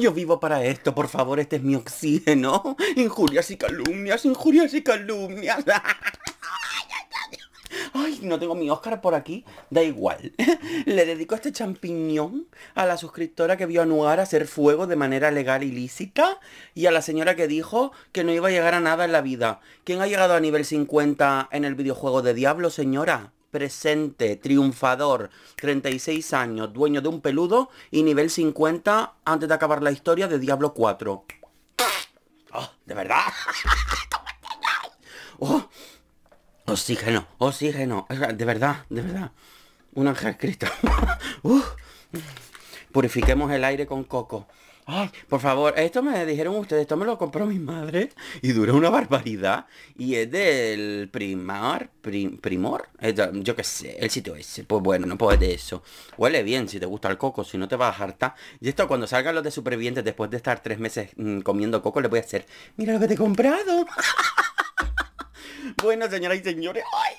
Yo vivo para esto, por favor, este es mi oxígeno. Injurias y calumnias, injurias y calumnias. Ay, no tengo mi Oscar por aquí. Da igual. Le dedico este champiñón a la suscriptora que vio a hacer fuego de manera legal y lícita. y a la señora que dijo que no iba a llegar a nada en la vida. ¿Quién ha llegado a nivel 50 en el videojuego de Diablo, señora? presente, triunfador, 36 años, dueño de un peludo y nivel 50 antes de acabar la historia de Diablo 4. Oh, ¿De verdad? Oh, oxígeno, oxígeno, de verdad, de verdad. Un ángel Cristo. Uh. purifiquemos el aire con coco por favor, esto me dijeron ustedes, esto me lo compró mi madre y dura una barbaridad. Y es del primar, primor, eh, yo qué sé, el sitio ese. Pues bueno, no puedo de eso. Huele bien si te gusta el coco, si no te vas a hartar. Y esto cuando salgan los de supervivientes después de estar tres meses mm, comiendo coco, le voy a hacer, mira lo que te he comprado. bueno, señoras y señores, ¡ay,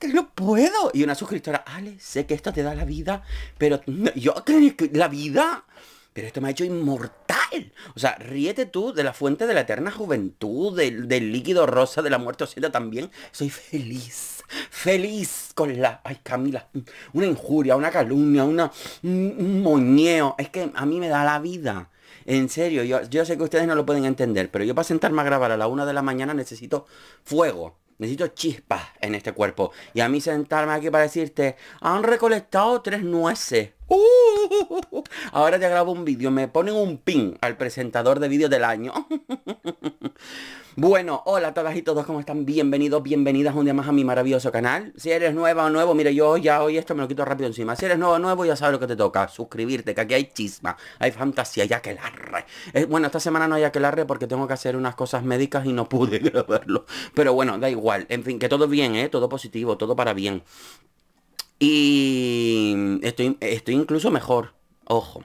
que no puedo. Y una suscriptora, Ale, sé que esto te da la vida, pero yo creo que la vida. Pero esto me ha hecho inmortal. O sea, ríete tú de la fuente de la eterna juventud, del, líquido rosa de la muerte oscura también. Soy feliz. Feliz con la... Ay, Camila. Una injuria, una calumnia, una, un moñeo. Es que a mí me da la vida. En serio, yo, yo sé que ustedes no lo pueden entender, pero yo para sentarme a grabar a la una de la mañana necesito fuego. Necesito chispas en este cuerpo. Y a mí sentarme aquí para decirte, han recolectado tres nueces. ahora te grabo un vídeo, me ponen un pin al presentador de vídeos del año. Bueno, hola a todas y todos, ¿cómo están? Bienvenidos, bienvenidas un día más a mi maravilloso canal. Si eres nueva o nuevo, mire, yo ya hoy esto me lo quito rápido encima. Si eres nuevo o nuevo, ya sabes lo que te toca. Suscribirte, que aquí hay chisma, hay fantasía, ya que larre. Eh, bueno, esta semana no hay aquelarre porque tengo que hacer unas cosas médicas y no pude grabarlo. Pero bueno, da igual. En fin, que todo bien, ¿eh? Todo positivo, todo para bien. Y estoy, estoy incluso mejor. Ojo.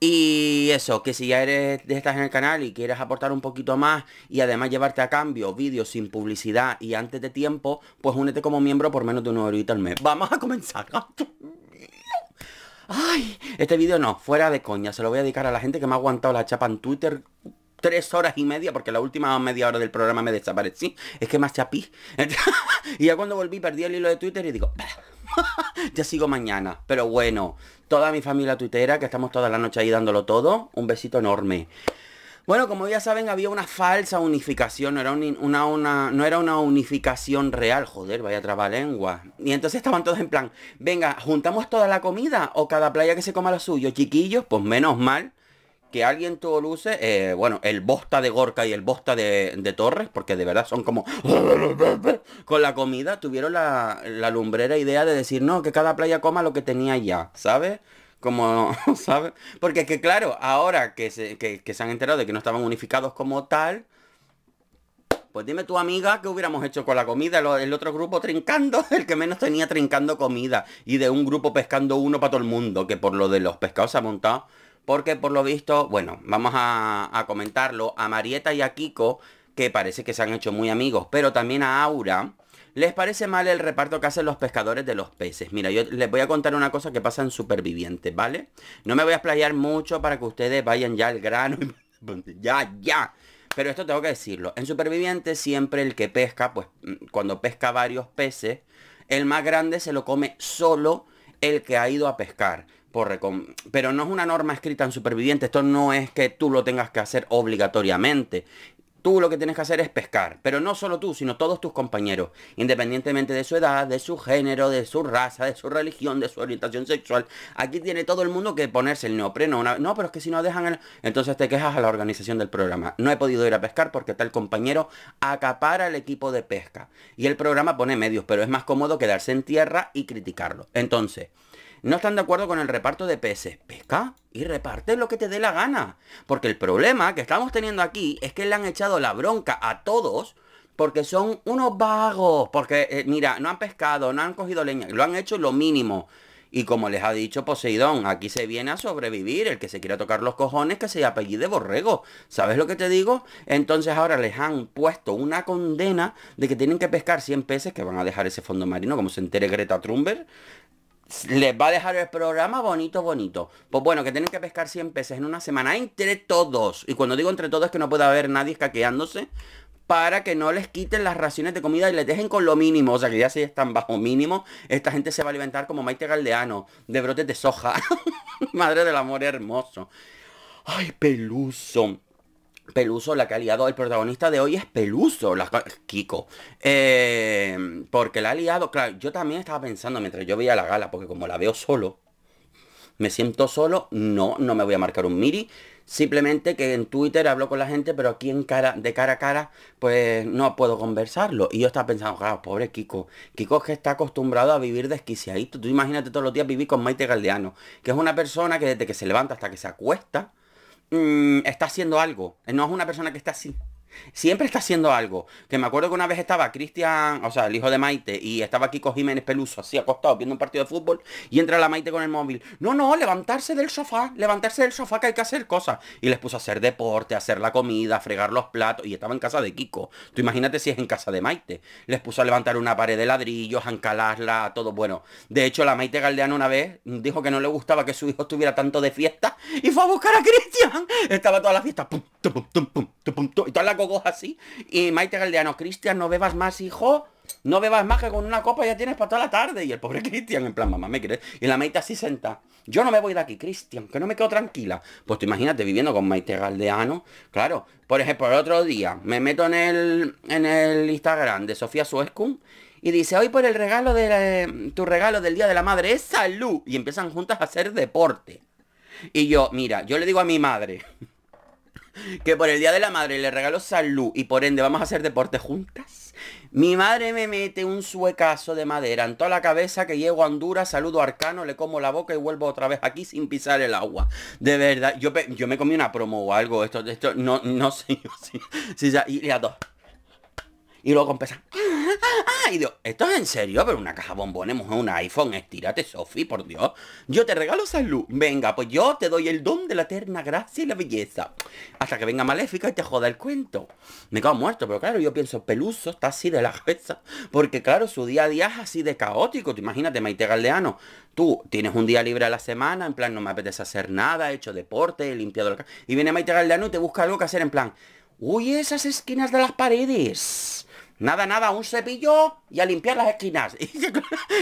Y eso, que si ya eres de estás en el canal y quieres aportar un poquito más y además llevarte a cambio vídeos sin publicidad y antes de tiempo, pues únete como miembro por menos de un horita al mes. Vamos a comenzar. Ay, este vídeo no, fuera de coña, se lo voy a dedicar a la gente que me ha aguantado la chapa en Twitter tres horas y media, porque la última media hora del programa me desaparecí. Es que más chapí. y ya cuando volví perdí el hilo de Twitter y digo, ya sigo mañana. Pero bueno, toda mi familia tuitera, que estamos toda la noche ahí dándolo todo, un besito enorme. Bueno, como ya saben, había una falsa unificación, no era, una, no era una unificación real, joder, vaya trabalengua. Y entonces estaban todos en plan, venga, ¿juntamos toda la comida o cada playa que se coma lo suyo? Chiquillos, pues menos mal que alguien tuvo luce, eh, bueno, el bosta de Gorka y el bosta de, Torres, porque de verdad son como... Con la comida tuvieron la, lumbrera idea de decir, no, que cada playa coma lo que tenía ya, ¿sabes? como, ¿sabes? Porque que claro, ahora que se, han enterado de que no estaban unificados como tal, pues dime tu amiga qué hubiéramos hecho con la comida, el, el otro grupo trincando, el que menos tenía trincando comida, y de un grupo pescando uno para todo el mundo, que por lo de los pescados se ha montado porque por lo visto, bueno, vamos a, comentarlo, a Marieta y a Kiko, que parece que se han hecho muy amigos, pero también a Aura, les parece mal el reparto que hacen los pescadores de los peces. Mira, yo les voy a contar una cosa que pasa en Supervivientes, ¿vale? No me voy a explayar mucho para que ustedes vayan ya al grano. ya, ya. Pero esto tengo que decirlo. En Superviviente siempre el que pesca, pues mm, cuando pesca varios peces, el más grande se lo come solo el que ha ido a pescar pero no es una norma escrita en superviviente, esto no es que tú lo tengas que hacer obligatoriamente. Tú lo que tienes que hacer es pescar, pero no solo tú, sino todos tus compañeros, independientemente de su edad, de su género, de su raza, de su religión, de su orientación sexual. Aquí tiene todo el mundo que ponerse el neopreno. No, pero es que si no dejan el... Entonces te quejas a la organización del programa. No he podido ir a pescar porque tal compañero acapara el equipo de pesca. Y el programa pone medios, pero es más cómodo quedarse en tierra y criticarlo. Entonces, no están de acuerdo con el reparto de peces. Pesca y reparte lo que te dé la gana. Porque el problema que estamos teniendo aquí es que le han echado la bronca a todos porque son unos vagos. Porque, eh, mira, no han pescado, no han cogido leña, lo han hecho lo mínimo. Y como les ha dicho Poseidón, aquí se viene a sobrevivir. El que se quiera tocar los cojones, que se apellide borrego. ¿Sabes lo que te digo? Entonces ahora les han puesto una condena de que tienen que pescar 100 peces que van a dejar ese fondo marino, como se entere Greta Thunberg les va a dejar el programa bonito, bonito. Pues bueno, que tienen que pescar 100 peces en una semana entre todos. Y cuando digo entre todos es que no puede haber nadie escaqueándose para que no les quiten las raciones de comida y les dejen con lo mínimo. O sea, que ya si están bajo mínimo, esta gente se va a alimentar como Maite Galdeano, de brotes de soja. Madre del amor hermoso. Ay, peluso. Peluso, la que ha liado, el protagonista de hoy es Peluso, la, Kiko. Eh, porque la ha liado, claro, yo también estaba pensando mientras yo veía la gala, porque como la veo solo, me siento solo, no, no me voy a marcar un miri. Simplemente que en Twitter hablo con la gente, pero aquí en cara, de cara a cara, pues no puedo conversarlo. Y yo estaba pensando, claro, ah, pobre Kiko. Kiko es que está acostumbrado a vivir desquiciadito. Tú imagínate todos los días vivir con Maite Galdeano, que es una persona que desde que se levanta hasta que se acuesta, Mm, está haciendo algo. No es una persona que está así. Siempre está haciendo algo. Que me acuerdo que una vez estaba Cristian, o sea, el hijo de Maite, y estaba Kiko Jiménez Peluso, así acostado, viendo un partido de fútbol, y entra la Maite con el móvil. No, no, levantarse del sofá, levantarse del sofá que hay que hacer cosas. Y les puso a hacer deporte, a hacer la comida, a fregar los platos, y estaba en casa de Kiko. Tú imagínate si es en casa de Maite. Les puso a levantar una pared de ladrillos, a encalarla, todo. Bueno, de hecho, la Maite Galdeano una vez dijo que no le gustaba que su hijo estuviera tanto de fiesta, y fue a buscar a Cristian. Estaba toda la fiesta, pum, y todas la cocos así. Y Maite Galdeano, Cristian, no bebas más, hijo. No bebas más que con una copa ya tienes para toda la tarde. Y el pobre Cristian, en plan, mamá, ¿me quieres? Y la Maite así senta. Yo no me voy de aquí, Cristian, que no me quedo tranquila. Pues te imagínate viviendo con Maite Galdeano. Claro, por ejemplo, el otro día me meto en el, en el Instagram de Sofía Suescum y dice, hoy por el regalo de tu regalo del Día de la Madre es salud. Y empiezan juntas a hacer deporte. Y yo, mira, yo le digo a mi madre. que por el Día de la Madre le regalo salud y por ende vamos a hacer deporte juntas. Mi madre me mete un suecazo de madera en toda la cabeza que llego a Honduras, saludo a Arcano, le como la boca y vuelvo otra vez aquí sin pisar el agua. De verdad, yo, yo me comí una promo o algo, esto, esto no, no sé, sí, ya, y a dos. Y luego empezan. ¡Ay, ah, ah, ah", Dios! ¿esto es en serio? Pero una caja bombones, mujer, un iPhone, estírate, Sofi, por Dios. Yo te regalo salud. Venga, pues yo te doy el don de la eterna gracia y la belleza. Hasta que venga Maléfica y te joda el cuento. Me cago muerto, pero claro, yo pienso, Peluso está así de la cabeza. Porque claro, su día a día es así de caótico. te imagínate, Maite Galdeano. Tú tienes un día libre a la semana, en plan, no me apetece hacer nada, he hecho deporte, he limpiado la casa. Y viene Maite Galdeano y te busca algo que hacer en plan. Uy, esas esquinas de las paredes. Nada, nada, un cepillo y a limpiar las esquinas.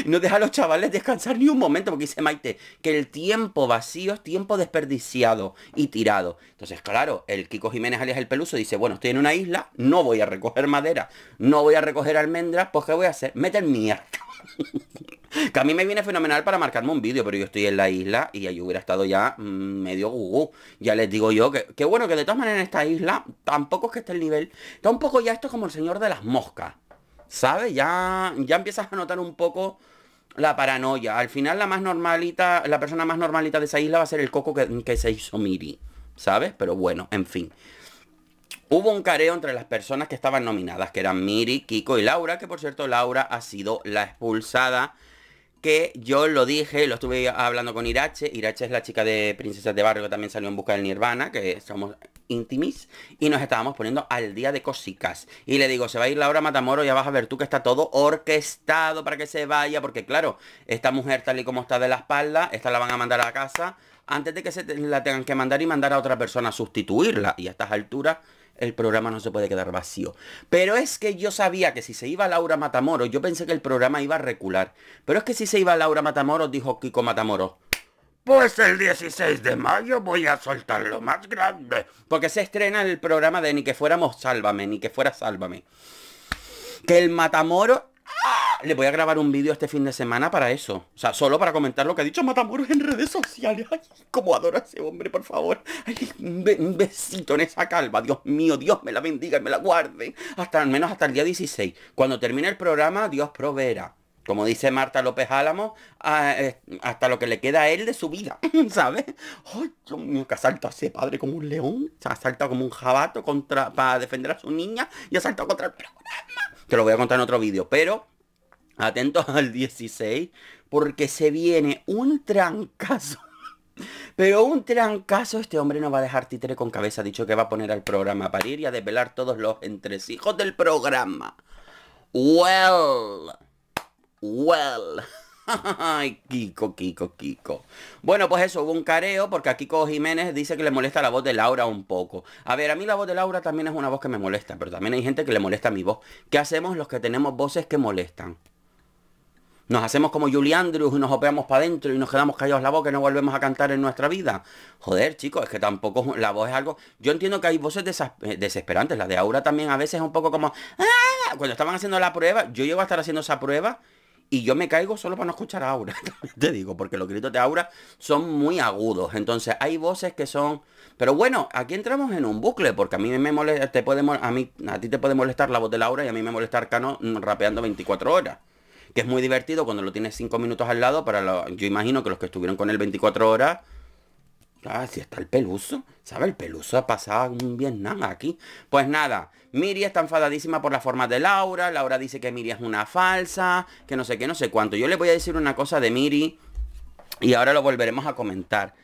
Y no deja a los chavales descansar ni un momento, porque dice Maite que el tiempo vacío es tiempo desperdiciado y tirado. Entonces, claro, el Kiko Jiménez alias el Peluso dice, bueno, estoy en una isla, no voy a recoger madera, no voy a recoger almendras, pues ¿qué voy a hacer? Meter mierda. que a mí me viene fenomenal para marcarme un vídeo, pero yo estoy en la isla y ahí hubiera estado ya mm, medio gugú. Ya les digo yo que, bueno, que de todas maneras en esta isla tampoco es que esté el nivel. Está un poco ya esto como el señor de las motos sabe ¿Sabes? Ya, ya empiezas a notar un poco la paranoia. Al final la más normalita, la persona más normalita de esa isla va a ser el coco que, que se hizo Miri. ¿Sabes? Pero bueno, en fin. Hubo un careo entre las personas que estaban nominadas, que eran Miri, Kiko y Laura, que por cierto Laura ha sido la expulsada que yo lo dije, lo estuve hablando con Irache. Irache es la chica de Princesas de Barrio que también salió en busca del Nirvana, que somos íntimis y nos estábamos poniendo al día de cosicas. Y le digo, se va a ir Laura Matamoro, ya vas a ver tú que está todo orquestado para que se vaya, porque claro, esta mujer tal y como está de la espalda, esta la van a mandar a casa antes de que se la tengan que mandar y mandar a otra persona a sustituirla. Y a estas alturas el programa no se puede quedar vacío. Pero es que yo sabía que si se iba Laura Matamoro, yo pensé que el programa iba a recular. Pero es que si se iba Laura Matamoro, dijo Kiko Matamoro, pues el 16 de mayo voy a soltar lo más grande. Porque se estrena el programa de Ni que fuéramos Sálvame, ni que fuera Sálvame. Que el Matamoro... ¡ah! Le voy a grabar un vídeo este fin de semana para eso. O sea, solo para comentar lo que ha dicho Matamoros en redes sociales. Ay, cómo adoro a ese hombre, por favor. un, besito en esa calva. Dios mío, Dios me la bendiga y me la guarde. Hasta al menos hasta el día 16. Cuando termine el programa, Dios proveerá como dice Marta López Álamo, eh, hasta lo que le queda a él de su vida, ¿sabes? ¡Ay, Dios mío, que asalta a ese padre como un león! Se ha saltado como un jabato contra, para defender a su niña y ha saltado contra el programa. Te lo voy a contar en otro vídeo, pero atentos al 16, porque se viene un trancazo. Pero un trancazo, este hombre no va a dejar títere con cabeza. dicho que va a poner al programa a parir y a desvelar todos los entresijos del programa. Well, well. Kiko, Kiko, Kiko. Bueno, pues eso, hubo un careo porque aquí Kiko Jiménez dice que le molesta la voz de Laura un poco. A ver, a mí la voz de Laura también es una voz que me molesta, pero también hay gente que le molesta mi voz. ¿Qué hacemos los que tenemos voces que molestan? Nos hacemos como Julie Andrews y nos opeamos para adentro y nos quedamos callados la voz que no volvemos a cantar en nuestra vida. Joder, chicos, es que tampoco la voz es algo... Yo entiendo que hay voces eh, desesperantes. La de Aura también a veces es un poco como... Ah", cuando estaban haciendo la prueba, yo llego a estar haciendo esa prueba y yo me caigo solo para no escuchar a Aura, te digo, porque los gritos de Aura son muy agudos. Entonces hay voces que son... Pero bueno, aquí entramos en un bucle, porque a mí me molesta, te puede, a, mí, a ti te puede molestar la voz de Laura y a mí me molesta Arcano rapeando 24 horas. Que es muy divertido cuando lo tienes 5 minutos al lado para... yo imagino que los que estuvieron con él 24 horas Así ah, está el peluso. ¿Sabe? El peluso ha pasado un bien nada aquí. Pues nada, Miri está enfadadísima por la forma de Laura. Laura dice que Miri es una falsa, que no sé qué, no sé cuánto. Yo le voy a decir una cosa de Miri y ahora lo volveremos a comentar.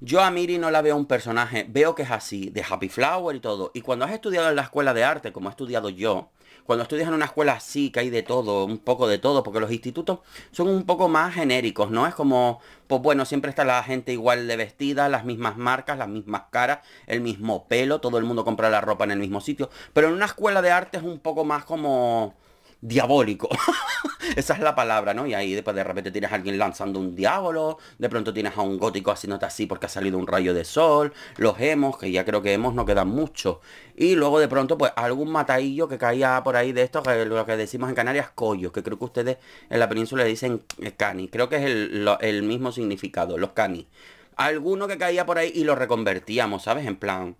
Yo a Miri no la veo un personaje, veo que es así, de Happy Flower y todo. Y cuando has estudiado en la escuela de arte, como he estudiado yo, cuando estudias en una escuela sí que hay de todo, un poco de todo, porque los institutos son un poco más genéricos, ¿no? Es como, pues bueno, siempre está la gente igual de vestida, las mismas marcas, las mismas caras, el mismo pelo, todo el mundo compra la ropa en el mismo sitio. Pero en una escuela de arte es un poco más como diabólico. Esa es la palabra, ¿no? Y ahí después de repente tienes a alguien lanzando un diablo, de pronto tienes a un gótico haciéndote así porque ha salido un rayo de sol, los hemos, que ya creo que hemos no quedan muchos. Y luego de pronto pues algún mataillo que caía por ahí de estos, lo que decimos en Canarias, collos, que creo que ustedes en la península le dicen cani, creo que es el, el mismo significado, los cani. Alguno que caía por ahí y lo reconvertíamos, ¿sabes? En plan,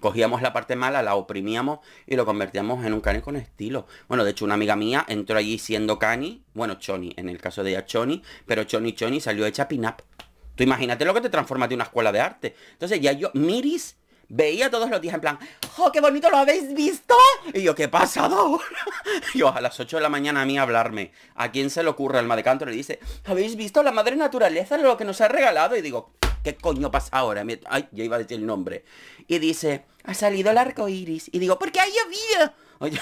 Cogíamos la parte mala, la oprimíamos y lo convertíamos en un cani con estilo. Bueno, de hecho, una amiga mía entró allí siendo cani, bueno, choni, en el caso de ella choni, pero choni choni salió hecha pin-up. Tú imagínate lo que te transforma de una escuela de arte. Entonces ya yo, Miris, veía todos los días en plan, ¡oh, qué bonito lo habéis visto! Y yo, ¿qué pasado? yo, a las 8 de la mañana a mí hablarme. ¿A quién se le ocurre El de canto? Le dice, ¿habéis visto la madre naturaleza lo que nos ha regalado? Y digo, ¿qué coño pasa ahora? Ay, ya iba a decir el nombre. Y dice, ha salido el arco iris. Y digo, porque hay había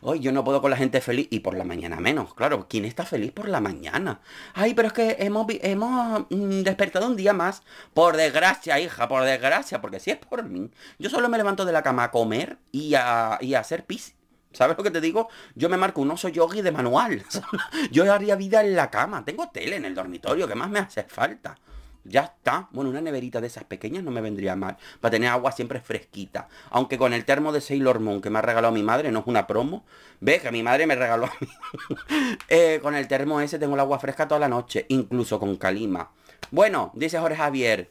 Oye, yo no puedo con la gente feliz y por la mañana menos, claro. ¿Quién está feliz por la mañana? Ay, pero es que hemos, hemos mm, despertado un día más. Por desgracia, hija, por desgracia, porque si es por mí, yo solo me levanto de la cama a comer y a, y a hacer pis. ¿Sabes lo que te digo? Yo me marco un oso yogui de manual. Yo haría vida en la cama. Tengo tele en el dormitorio. ¿Qué más me hace falta? Ya está. Bueno, una neverita de esas pequeñas no me vendría mal. Para tener agua siempre fresquita. Aunque con el termo de Sailor Moon que me ha regalado mi madre, no es una promo. Ve que mi madre me regaló a mí. Eh, con el termo ese tengo el agua fresca toda la noche. Incluso con calima. Bueno, dice Jorge Javier.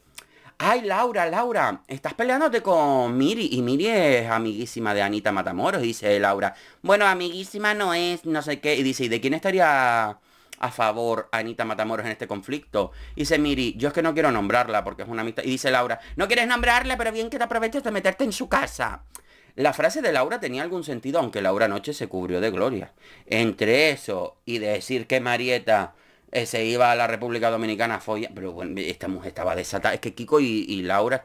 Ay, Laura, Laura, estás peleándote con Miri. Y Miri es amiguísima de Anita Matamoros, dice Laura. Bueno, amiguísima no es, no sé qué. Y dice, ¿y de quién estaría a favor a Anita Matamoros en este conflicto. Y dice, Miri, yo es que no quiero nombrarla porque es una amistad. Y dice Laura, no quieres nombrarla, pero bien que te aproveches de meterte en su casa. La frase de Laura tenía algún sentido, aunque Laura anoche se cubrió de gloria. Entre eso y decir que Marieta eh, se iba a la República Dominicana a follar, pero bueno, esta mujer estaba desatada. Es que Kiko y, y Laura...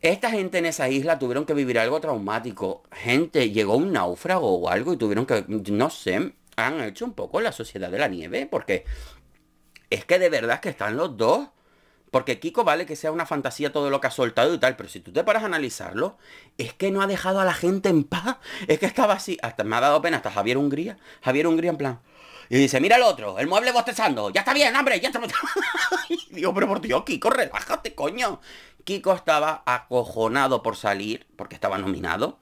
Esta gente en esa isla tuvieron que vivir algo traumático. Gente, llegó un náufrago o algo y tuvieron que... No sé, han hecho un poco la sociedad de la nieve, porque es que de verdad que están los dos. Porque Kiko vale que sea una fantasía todo lo que ha soltado y tal, pero si tú te paras a analizarlo, es que no ha dejado a la gente en paz. Es que estaba así, hasta me ha dado pena hasta Javier Hungría. Javier Hungría en plan. Y dice, mira el otro, el mueble bostezando. Ya está bien, hambre, ya está. Dios pero por Dios, Kiko, relájate, coño. Kiko estaba acojonado por salir, porque estaba nominado.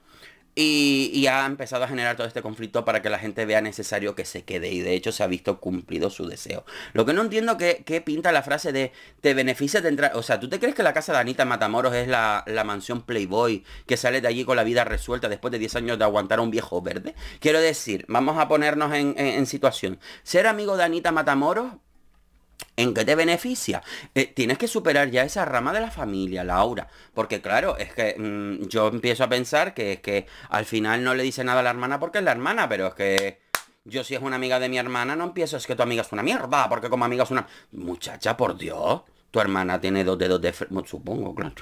Y, ha empezado a generar todo este conflicto para que la gente vea necesario que se quede. Y de hecho se ha visto cumplido su deseo. Lo que no entiendo que, pinta la frase de te beneficia de entrar. O sea, ¿tú te crees que la casa de Anita Matamoros es la, mansión Playboy que sale de allí con la vida resuelta después de 10 años de aguantar a un viejo verde? Quiero decir, vamos a ponernos en situación. Ser amigo de Anita Matamoros ¿En qué te beneficia? Eh, tienes que superar ya esa rama de la familia, Laura. Porque claro, es que mm, yo empiezo a pensar que es que al final no le dice nada a la hermana porque es la hermana, pero es que yo si es una amiga de mi hermana no empiezo, es que tu amiga es una mierda, porque como amiga es una... Muchacha, por Dios, tu hermana tiene dos dedos de... Supongo, claro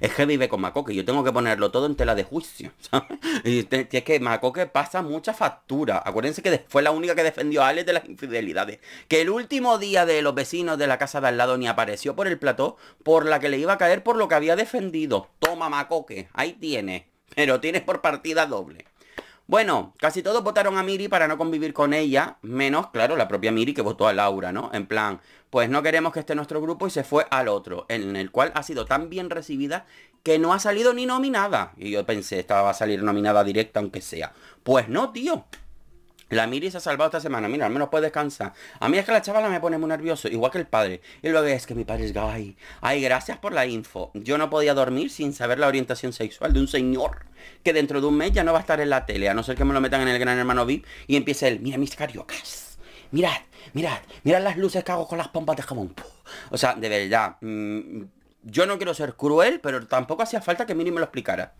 es que vive con Macoque. Yo tengo que ponerlo todo en tela de juicio. Y es que Macoque pasa mucha factura. Acuérdense que fue la única que defendió a Alex de las infidelidades. Que el último día de los vecinos de la casa de al lado ni apareció por el plató por la que le iba a caer por lo que había defendido. Toma Macoque, ahí tiene. Pero tienes por partida doble. Bueno, casi todos votaron a Miri para no convivir con ella, menos, claro, la propia Miri que votó a Laura, ¿no? En plan, pues no queremos que esté nuestro grupo y se fue al otro, en el cual ha sido tan bien recibida que no ha salido ni nominada. Y yo pensé, esta va a salir nominada directa aunque sea. Pues no, tío. La Miri se ha salvado esta semana, mira, al menos puede descansar. A mí es que la chavala me pone muy nervioso, igual que el padre. Y luego es que mi padre es gay. Ay, gracias por la info. Yo no podía dormir sin saber la orientación sexual de un señor que dentro de un mes ya no va a estar en la tele, a no ser que me lo metan en el Gran Hermano VIP y empiece él, mira mis cariocas. Mirad, mirad, mirad las luces que hago con las pompas de jabón. O sea, de verdad, mm, yo no quiero ser cruel, pero tampoco hacía falta que Miri me lo explicara.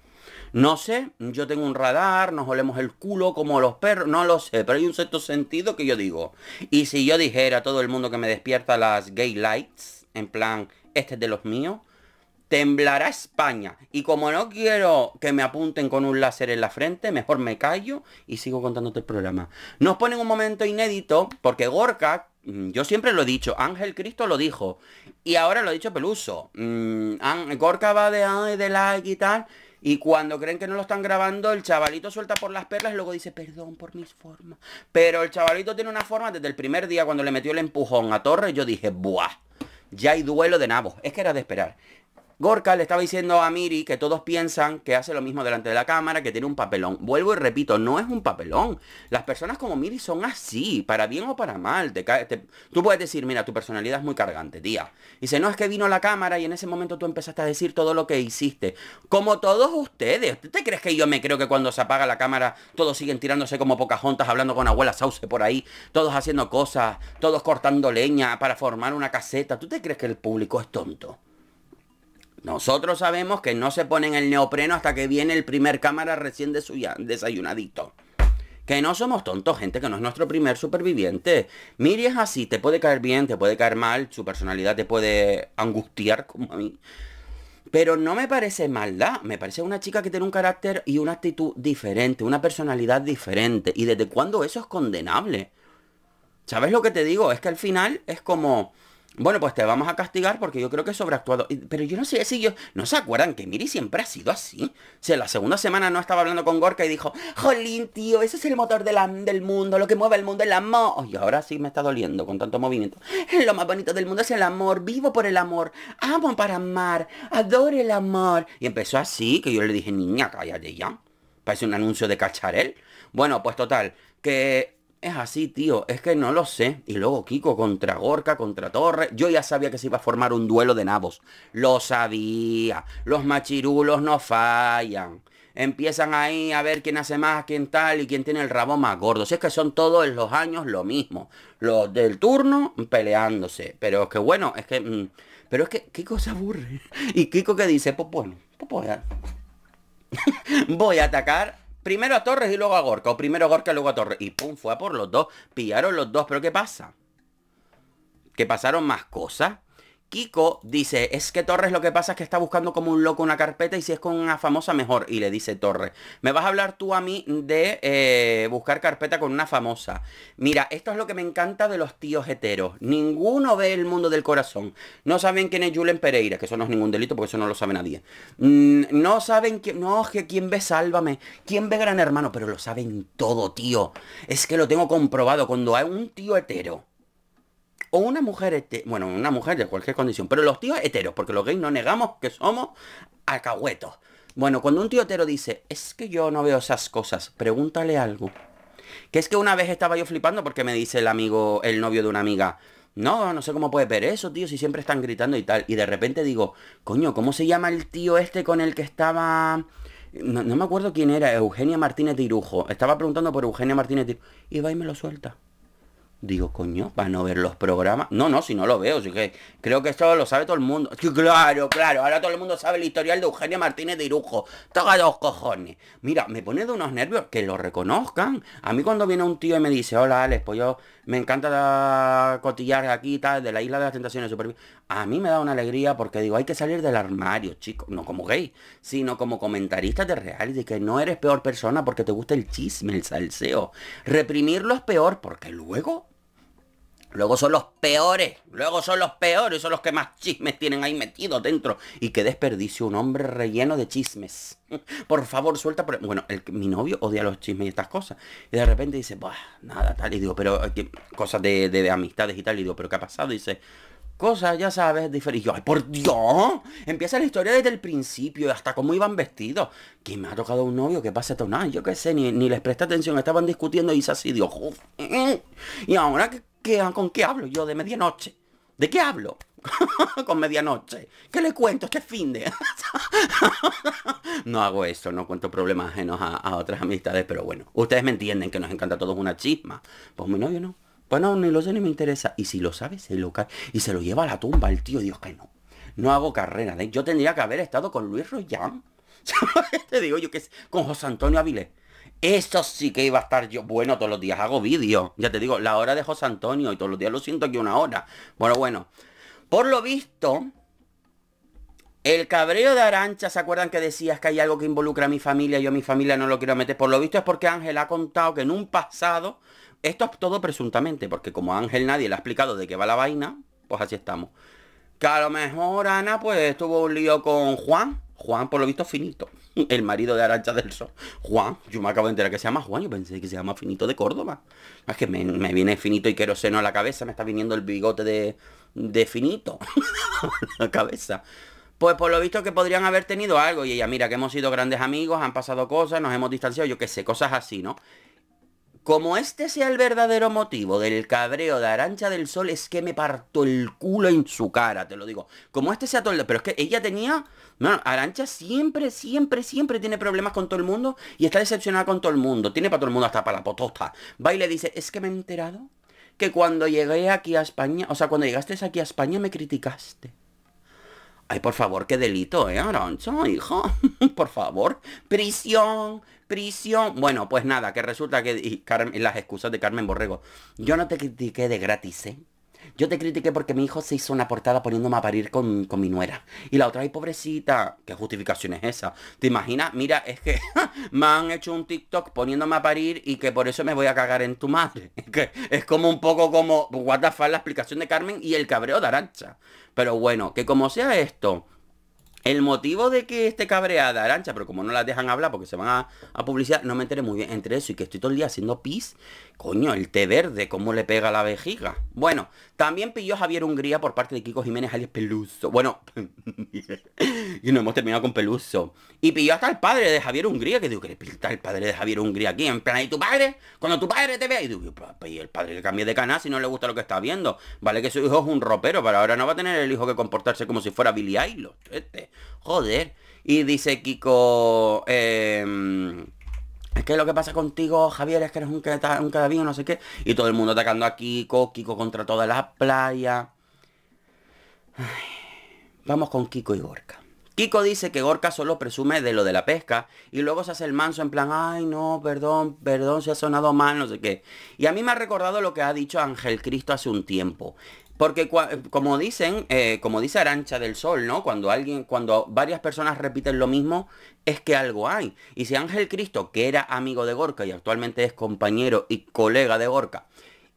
No sé, yo tengo un radar, nos olemos el culo como los perros, no lo sé, pero hay un cierto sentido que yo digo. Y si yo dijera a todo el mundo que me despierta las gay lights, en plan, este es de los míos, temblará España. Y como no quiero que me apunten con un láser en la frente, mejor me callo y sigo contándote el programa. Nos ponen un momento inédito, porque Gorka, mm, yo siempre lo he dicho, Ángel Cristo lo dijo, y ahora lo ha dicho Peluso. Mm, Gorka va de, de like y tal, y cuando creen que no lo están grabando, el chavalito suelta por las perlas y luego dice, perdón por mis formas. Pero el chavalito tiene una forma desde el primer día cuando le metió el empujón a Torres, yo dije, buah, ya hay duelo de nabos. Es que era de esperar. Gorka le estaba diciendo a Miri que todos piensan que hace lo mismo delante de la cámara, que tiene un papelón. Vuelvo y repito, no es un papelón. Las personas como Miri son así, para bien o para mal. Tú puedes decir, mira, tu personalidad es muy cargante, tía. Dice, no, es que vino la cámara y en ese momento tú empezaste a decir todo lo que hiciste. Como todos ustedes. ¿Tú te crees que yo me creo que cuando se apaga la cámara todos siguen tirándose como pocas juntas, hablando con abuela sauce por ahí, todos haciendo cosas, todos cortando leña para formar una caseta? ¿Tú te crees que el público es tonto? Nosotros sabemos que no se ponen el neopreno hasta que viene el primer cámara recién desayunadito. Que no somos tontos, gente, que no es nuestro primer superviviente. Miri es así, te puede caer bien, te puede caer mal, su personalidad te puede angustiar como a mí. Pero no me parece maldad, me parece una chica que tiene un carácter y una actitud diferente, una personalidad diferente. ¿Y desde cuándo eso es condenable? ¿Sabes lo que te digo? Es que al final es como bueno, pues te vamos a castigar porque yo creo que he sobreactuado. Pero yo no sé si yo... ¿No se acuerdan que Miri siempre ha sido así? si sea, la segunda semana no estaba hablando con Gorka y dijo, jolín, tío, ese es el motor de del mundo, lo que mueve el mundo, el amor. Y ahora sí me está doliendo con tanto movimiento. Lo más bonito del mundo es el amor, vivo por el amor, amo para amar, adoro el amor. Y empezó así, que yo le dije, niña, cállate ya. Parece un anuncio de cacharel. Bueno, pues total, que es así, tío. Es que no lo sé. Y luego Kiko contra Gorka, contra Torre Yo ya sabía que se iba a formar un duelo de nabos. Lo sabía. Los machirulos no fallan. Empiezan ahí a ver quién hace más, quién tal y quién tiene el rabo más gordo. Si es que son todos los años lo mismo. Los del turno peleándose. Pero es que bueno, es que... Mm, pero es que Kiko se aburre. Y Kiko que dice, pues bueno, pues voy voy a atacar Primero a Torres y luego a Gorka. O primero a Gorka y luego a Torres. Y pum, fue a por los dos. Pillaron los dos. Pero ¿qué pasa? Que pasaron más cosas. Kiko dice, es que Torres lo que pasa es que está buscando como un loco una carpeta y si es con una famosa mejor. Y le dice Torres, me vas a hablar tú a mí de eh, buscar carpeta con una famosa. Mira, esto es lo que me encanta de los tíos heteros. Ninguno ve el mundo del corazón. No saben quién es Julen Pereira, que eso no es ningún delito porque eso no lo sabe nadie. Mm, no saben quién, no, que quién ve Sálvame, quién ve Gran Hermano, pero lo saben todo, tío. Es que lo tengo comprobado. Cuando hay un tío hetero o una mujer, este, bueno, una mujer de cualquier condición, pero los tíos heteros, porque los gays no negamos que somos alcahuetos. Bueno, cuando un tío hetero dice, es que yo no veo esas cosas, pregúntale algo. Que es que una vez estaba yo flipando porque me dice el amigo, el novio de una amiga, no, no sé cómo puede ver eso, tío, si siempre están gritando y tal. Y de repente digo, coño, ¿cómo se llama el tío este con el que estaba... No, me acuerdo quién era, Eugenia Martínez Tirujo. Estaba preguntando por Eugenia Martínez Tirujo. Y va y me lo suelta. Digo, coño, para no ver los programas. No, no, si no lo veo, sí que creo que esto lo sabe todo el mundo. claro, claro, ahora todo el mundo sabe el historial de Eugenia Martínez de Irujo. Toca dos cojones. Mira, me pone de unos nervios que lo reconozcan. A mí cuando viene un tío y me dice, hola Alex, pues yo me encanta cotillar aquí y tal, de la isla de las tentaciones super... A mí me da una alegría porque digo, hay que salir del armario, chicos. No como gay, sino como comentarista de reality, que no eres peor persona porque te gusta el chisme, el salseo. Reprimirlo es peor porque luego Luego son los peores, luego son los peores, son los que más chismes tienen ahí metidos dentro. Y qué desperdicio, un hombre relleno de chismes. Por favor, suelta. Por... Bueno, mi novio odia los chismes y estas cosas. Y de repente dice, pues nada, tal. Y digo, pero eh, cosas de, amistades y tal. Y digo, pero ¿qué ha pasado? dice, cosas, ya sabes, diferentes. Y yo, ay, por Dios, empieza la historia desde el principio, hasta cómo iban vestidos. Que me ha tocado un novio que pasa Nada, yo qué sé, ni, les presta atención, estaban discutiendo y es así, Dios, y ahora que con qué hablo yo de medianoche? ¿De qué hablo? con medianoche. ¿Qué le cuento este fin de? no hago eso, no cuento problemas ajenos a, otras amistades, pero bueno, ustedes me entienden que nos encanta a todos una chisma. Pues mi novio no. Pues no, ni lo sé ni me interesa. Y si lo sabe, el local Y se lo lleva a la tumba el tío. Dios que no. No hago carrera. de Yo tendría que haber estado con Luis Royán. Te digo yo que es con José Antonio Avilés. Eso sí que iba a estar yo. Bueno, todos los días hago vídeos. Ya te digo, la hora de José Antonio y todos los días lo siento que una hora. Bueno, bueno. Por lo visto, el cabreo de Arancha, ¿se acuerdan que decías que hay algo que involucra a mi familia? Yo a mi familia no lo quiero meter. Por lo visto es porque Ángel ha contado que en un pasado, esto es todo presuntamente, porque como Ángel nadie le ha explicado de qué va la vaina, pues así estamos. Que a lo mejor Ana pues estuvo un lío con Juan. Juan por lo visto finito el marido de Arancha del Sol. Juan, yo me acabo de enterar que se llama Juan, yo pensé que se llama Finito de Córdoba. Es que me, viene Finito y Queroseno a la cabeza, me está viniendo el bigote de, de Finito a la cabeza. Pues por lo visto que podrían haber tenido algo. Y ella, mira, que hemos sido grandes amigos, han pasado cosas, nos hemos distanciado, yo qué sé, cosas así, ¿no? Como este sea el verdadero motivo del cabreo de Arancha del Sol, es que me parto el culo en su cara, te lo digo. Como este sea todo el... Pero es que ella tenía... Bueno, Arancha siempre, siempre, siempre tiene problemas con todo el mundo y está decepcionada con todo el mundo. Tiene para todo el mundo hasta para la potosta. Va y le dice, es que me he enterado que cuando llegué aquí a España, o sea, cuando llegaste aquí a España me criticaste. Ay, por favor, qué delito, ¿eh, Arancho, hijo, por favor, prisión, prisión. Bueno, pues nada, que resulta que las excusas de Carmen Borrego. Yo no te critiqué de gratis, ¿eh? Yo te critiqué porque mi hijo se hizo una portada poniéndome a parir con, mi nuera. Y la otra, ay, pobrecita. ¿Qué justificación es esa? ¿Te imaginas? Mira, es que me han hecho un TikTok poniéndome a parir y que por eso me voy a cagar en tu madre. Es es como un poco como, what the la explicación de Carmen y el cabreo de Arancha. Pero bueno, que como sea esto, el motivo de que esté cabreada Arancha, pero como no la dejan hablar porque se van a, publicar, no me enteré muy bien entre eso y que estoy todo el día haciendo pis. Coño, el té verde, cómo le pega la vejiga. Bueno, también pilló Javier Hungría por parte de Kiko Jiménez alias Peluso. Bueno, y no hemos terminado con Peluso. Y pilló hasta el padre de Javier Hungría, que digo, que le pinta el padre de Javier Hungría aquí? En plan, ¿y tu padre? Cuando tu padre te vea, y digo, el padre que cambie de canal si no le gusta lo que está viendo. Vale que su hijo es un ropero, pero ahora no va a tener el hijo que comportarse como si fuera Billy Idol. Este. Joder. Y dice Kiko, em, es que lo que pasa contigo, Javier, es que eres un, un no sé qué. Y todo el mundo atacando a Kiko, Kiko contra toda la playa Vamos con Kiko y Gorka. Kiko dice que Gorka solo presume de lo de la pesca y luego se hace el manso en plan, ay no, perdón, perdón, se ha sonado mal, no sé qué. Y a mí me ha recordado lo que ha dicho Ángel Cristo hace un tiempo, porque como dicen, eh, como dice Arancha del Sol, ¿no? Cuando alguien, cuando varias personas repiten lo mismo, es que algo hay. Y si Ángel Cristo, que era amigo de Gorka y actualmente es compañero y colega de Gorka,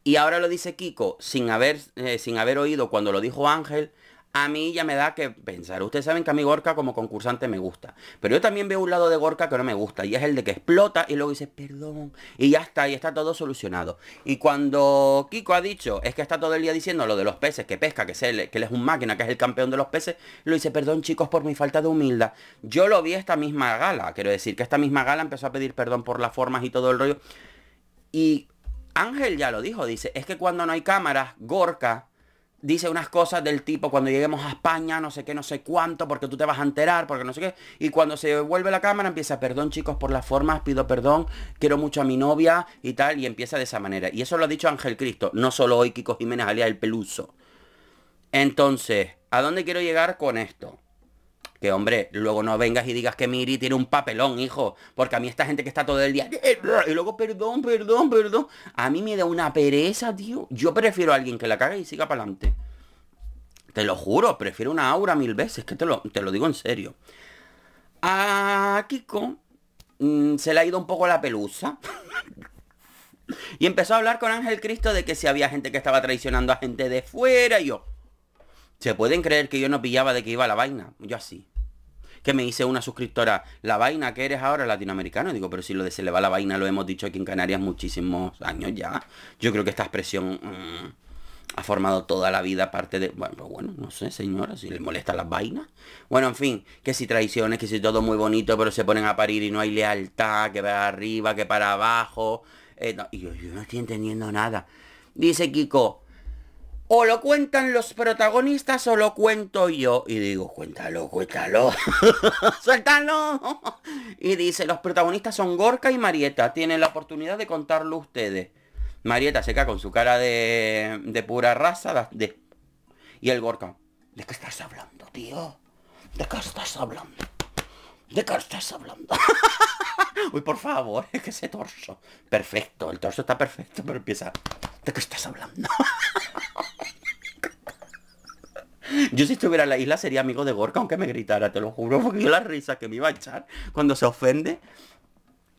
y ahora lo dice Kiko sin haber, eh, sin haber oído cuando lo dijo Ángel, a mí ya me da que pensar. Ustedes saben que a mí Gorka como concursante me gusta. Pero yo también veo un lado de Gorka que no me gusta. Y es el de que explota y luego dice, perdón. Y ya está, y está todo solucionado. Y cuando Kiko ha dicho, es que está todo el día diciendo lo de los peces, que pesca, que, que él es un máquina, que es el campeón de los peces, lo dice, perdón chicos por mi falta de humildad. Yo lo vi esta misma gala. Quiero decir que esta misma gala empezó a pedir perdón por las formas y todo el rollo. Y Ángel ya lo dijo, dice, es que cuando no hay cámaras, Gorka dice unas cosas del tipo, cuando lleguemos a España, no sé qué, no sé cuánto, porque tú te vas a enterar, porque no sé qué. Y cuando se vuelve la cámara empieza, perdón chicos por las formas, pido perdón, quiero mucho a mi novia y tal, y empieza de esa manera. Y eso lo ha dicho Ángel Cristo, no solo hoy Kiko Jiménez, alias el Peluso. Entonces, ¿a dónde quiero llegar con esto? Que hombre, luego no vengas y digas que Miri tiene un papelón, hijo. Porque a mí esta gente que está todo el día... Eh, y luego, perdón, perdón, perdón. A mí me da una pereza, tío. Yo prefiero a alguien que la cague y siga para adelante. Te lo juro, prefiero una aura mil veces. Que te lo, te lo digo en serio. A Kiko mm, se le ha ido un poco la pelusa. y empezó a hablar con Ángel Cristo de que si había gente que estaba traicionando a gente de fuera. Y yo... ¿Se pueden creer que yo no pillaba de que iba la vaina? Yo así. Que me dice una suscriptora, la vaina que eres ahora latinoamericano. Digo, pero si lo de se le va la vaina lo hemos dicho aquí en Canarias muchísimos años ya. Yo creo que esta expresión mm, ha formado toda la vida parte de... Bueno, pues bueno, no sé, señora, si le molesta las vainas. Bueno, en fin, que si traiciones, que si todo muy bonito, pero se ponen a parir y no hay lealtad, que va arriba, que para abajo. Eh, y yo, yo no estoy entendiendo nada. Dice Kiko, o lo cuentan los protagonistas o lo cuento yo. Y digo, cuéntalo, cuéntalo, suéltalo. Y dice, los protagonistas son Gorka y Marieta. Tienen la oportunidad de contarlo ustedes. Marieta seca con su cara de, pura raza. De, y el Gorka, ¿de qué estás hablando, tío? ¿De qué estás hablando? ¿De qué estás hablando? Uy, por favor, es que ese torso. Perfecto, el torso está perfecto, pero empieza. ¿De qué estás hablando? Yo si estuviera en la isla sería amigo de Gorka, aunque me gritara, te lo juro, porque la risa que me iba a echar cuando se ofende.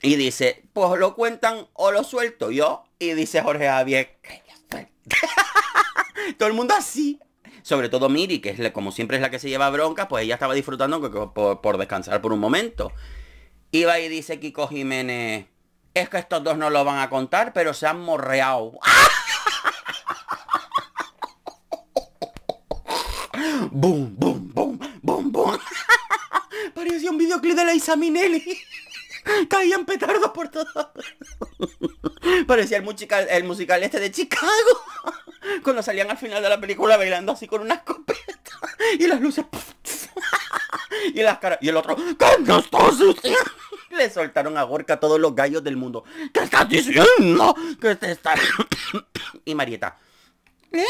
Y dice, pues lo cuentan o lo suelto yo. Y dice Jorge Javier, que Todo el mundo así. Sobre todo Miri, que es como siempre es la que se lleva bronca, pues ella estaba disfrutando por, descansar por un momento. Iba y dice Kiko Jiménez, es que estos dos no lo van a contar, pero se han morreado. boom, boom, boom, boom, boom. Parecía un videoclip de la Isaminelli. Caían petardos por todo. Parecía el musical, el musical este de Chicago. Cuando salían al final de la película bailando así con una escopeta. Y las luces. Y las caras. Y el otro. ¿Qué estás Le soltaron a Gorka todos los gallos del mundo. ¿Qué estás diciendo? ¿Qué te está. Y Marieta. ¿Eh?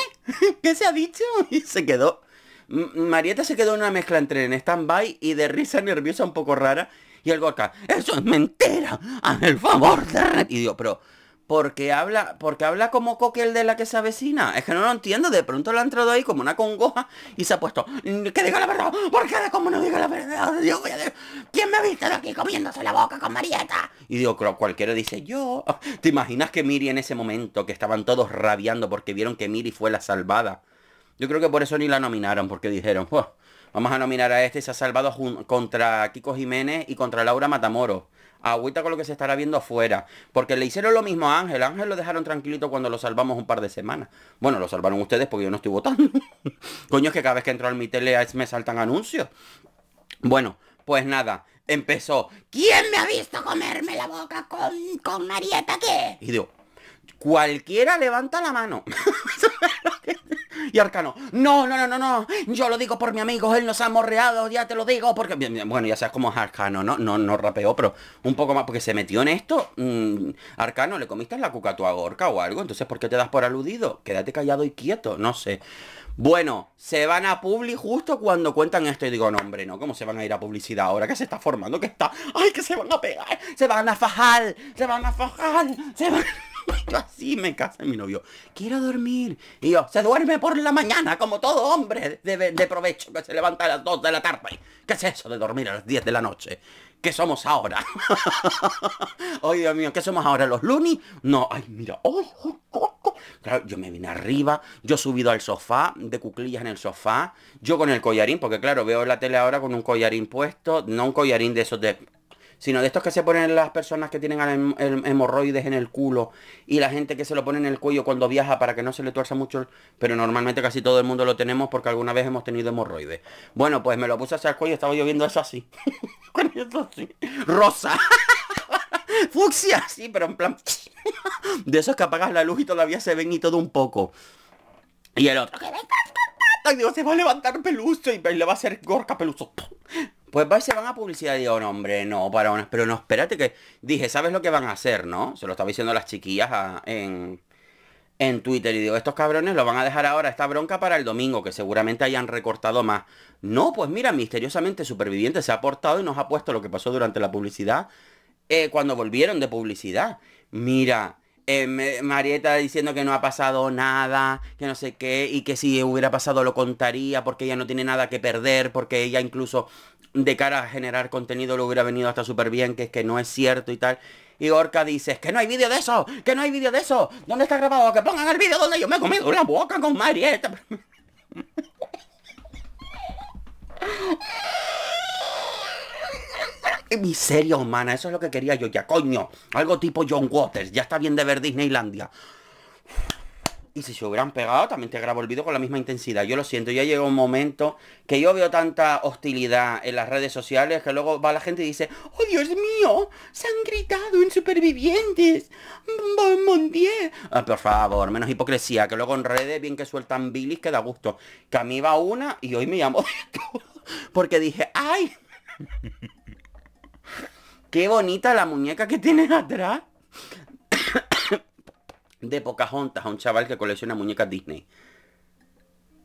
¿Qué se ha dicho? Y se quedó Marieta se quedó en una mezcla entre en stand-by y de risa nerviosa un poco rara. Y el Gorka, eso es mentira, haz el favor de... Y digo, pero, porque habla, porque habla como coquel de la que se avecina. Es que no lo entiendo. De pronto lo ha entrado ahí como una congoja y se ha puesto. Mm, que diga la verdad. Porque como no diga la verdad. Dios, ¿Quién me ha visto aquí comiéndose la boca con Marieta? Y digo, cualquiera dice, yo. ¿Te imaginas que Miri en ese momento, que estaban todos rabiando porque vieron que Miri fue la salvada? Yo creo que por eso ni la nominaron, porque dijeron, vamos a nominar a este, se ha salvado contra Kiko Jiménez y contra Laura Matamoros. Agüita con lo que se estará viendo afuera. Porque le hicieron lo mismo a Ángel. Ángel lo dejaron tranquilito cuando lo salvamos un par de semanas. Bueno, lo salvaron ustedes porque yo no estoy votando. Coño, es que cada vez que entro al mi tele me saltan anuncios. Bueno, pues nada, empezó. ¿Quién me ha visto comerme la boca con, con Marieta qué? Y digo, Cualquiera levanta la mano. y Arcano, no, no, no, no, no. Yo lo digo por mi amigo, él nos ha morreado, ya te lo digo, porque. Bueno, ya sabes cómo es Arcano, no, no, no rapeó, pero un poco más, porque se metió en esto. Mm, Arcano, ¿le comiste la cuca a o algo? Entonces, ¿por qué te das por aludido? Quédate callado y quieto, no sé. Bueno, se van a Publi justo cuando cuentan esto y digo, no hombre, no, ¿cómo se van a ir a publicidad ahora? ¿Qué se está formando? ¿Qué está? ¡Ay, que se van a pegar! ¡Se van a fajar! ¡Se van a fajar! ¡Se van a... Así me casa mi novio. Quiero dormir. Y yo, se duerme por la mañana, como todo hombre de, provecho, que se levanta a las 2 de la tarde. ¿Qué es eso de dormir a las 10 de la noche? ¿Qué somos ahora? Oye, Dios mío, ¿qué somos ahora? ¿Los lunes? No, ay, mira. claro, yo me vine arriba, yo subido al sofá, de cuclillas en el sofá, yo con el collarín, porque claro, veo la tele ahora con un collarín puesto, no un collarín de esos de sino de estos que se ponen las personas que tienen hemorroides en el culo y la gente que se lo pone en el cuello cuando viaja para que no se le tuerza mucho, pero normalmente casi todo el mundo lo tenemos porque alguna vez hemos tenido hemorroides. Bueno, pues me lo puse hacia el cuello y estaba lloviendo eso así. Con eso así. Rosa. Fucsia, sí, pero en plan... de esos que apagas la luz y todavía se ven y todo un poco. Y el otro... Que Digo, se va a levantar peluso y le va a hacer gorca peluso. Pues va se van a publicidad y digo, no, hombre, no, para Pero no, espérate que. Dije, ¿sabes lo que van a hacer, no? Se lo estaba diciendo las chiquillas ah, en, en Twitter. Y digo, estos cabrones lo van a dejar ahora, esta bronca para el domingo, que seguramente hayan recortado más. No, pues mira, misteriosamente Superviviente se ha portado y nos ha puesto lo que pasó durante la publicidad. Eh, cuando volvieron de publicidad. Mira, eh, Marieta diciendo que no ha pasado nada, que no sé qué, y que si hubiera pasado lo contaría porque ella no tiene nada que perder, porque ella incluso de cara a generar contenido lo hubiera venido hasta súper bien, que es que no es cierto y tal. Y Orca dice, que no hay vídeo de eso, que no hay vídeo de eso. ¿Dónde está grabado? Que pongan el vídeo donde yo me he comido la boca con Marieta. miseria humana, eso es lo que quería yo ya, coño. Algo tipo John Waters, ya está bien de ver Disneylandia. Y si se hubieran pegado, también te grabo el vídeo con la misma intensidad. Yo lo siento, ya llegó un momento que yo veo tanta hostilidad en las redes sociales que luego va la gente y dice, ¡Oh Dios mío! ¡Se han gritado en supervivientes! ¡Mon Dieu ah, por favor, menos hipocresía, que luego en redes bien que sueltan bilis que da gusto. Que a mí va una y hoy me llamo porque dije, ¡ay! Qué bonita la muñeca que tienes atrás. de juntas a un chaval que colecciona muñecas Disney.